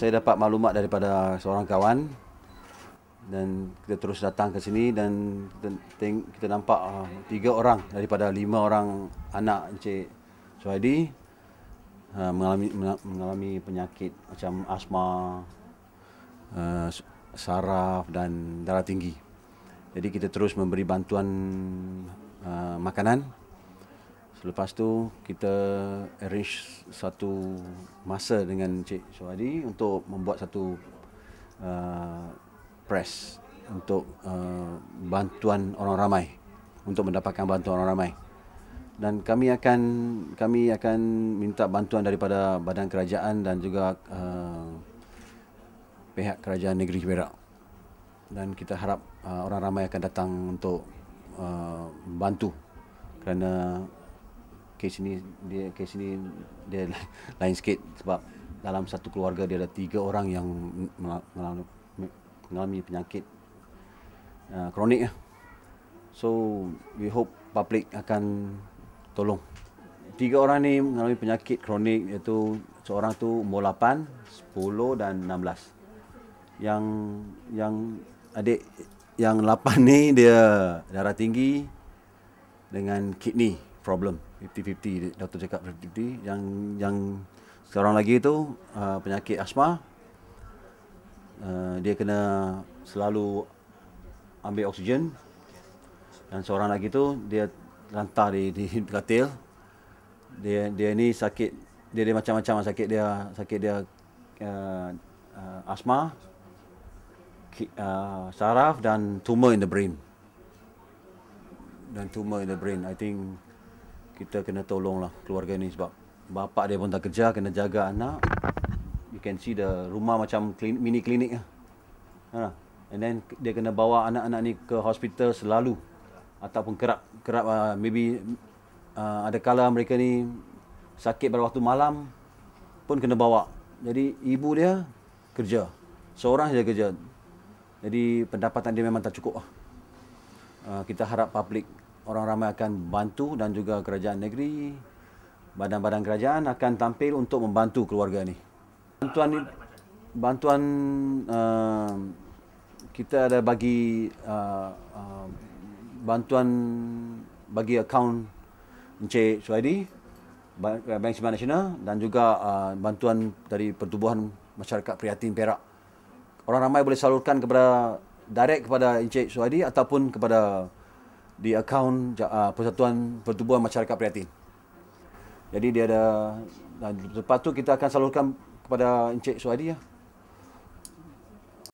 saya dapat maklumat daripada seorang kawan dan kita terus datang ke sini dan kita, nampak uh, tiga orang daripada lima orang anak Encik Suhaidi uh, mengalami mengalami penyakit macam asma, uh, saraf dan darah tinggi. Jadi kita terus memberi bantuan uh, makanan Selepas tu kita arrange satu masa dengan Cik Suhadi untuk membuat satu uh, press untuk uh, bantuan orang ramai untuk mendapatkan bantuan orang ramai dan kami akan kami akan minta bantuan daripada badan kerajaan dan juga uh, pihak kerajaan negeri Perak dan kita harap uh, orang ramai akan datang untuk uh, bantu kerana kes ni dia kes ni dia lain sikit sebab dalam satu keluarga dia ada tiga orang yang mengalami penyakit uh, kronik so we hope public akan tolong tiga orang ni mengalami penyakit kronik iaitu seorang tu umur 8, 10 dan 16. Yang yang adik yang 8 ni dia darah tinggi dengan kidney problem 50-50 doktor cakap 50-50 yang yang sekarang lagi tu uh, penyakit asma uh, dia kena selalu ambil oksigen dan seorang lagi tu dia lantar di di katil dia dia ni sakit dia dia macam-macam lah sakit dia sakit dia uh, uh, asma uh, saraf dan tumor in the brain dan tumor in the brain i think kita kena tolonglah keluarga ni sebab bapa dia pun tak kerja kena jaga anak you can see the rumah macam klinik, mini klinik lah ha. and then dia kena bawa anak-anak ni ke hospital selalu ataupun kerap kerap uh, maybe uh, ah, ada kala mereka ni sakit pada waktu malam pun kena bawa jadi ibu dia kerja seorang saja kerja jadi pendapatan dia memang tak cukup lah. Uh, kita harap public orang ramai akan bantu dan juga kerajaan negeri badan-badan kerajaan akan tampil untuk membantu keluarga ini. Bantuan bantuan uh, kita ada bagi uh, uh, bantuan bagi akaun Encik Suhaidi Bank Sembilan Nasional dan juga uh, bantuan dari Pertubuhan Masyarakat Prihatin Perak. Orang ramai boleh salurkan kepada direct kepada Encik Suhaidi ataupun kepada di akaun uh, ah, Persatuan Pertubuhan Masyarakat Prihatin. Jadi dia ada dan lepas tu kita akan salurkan kepada Encik Suhadi Ya.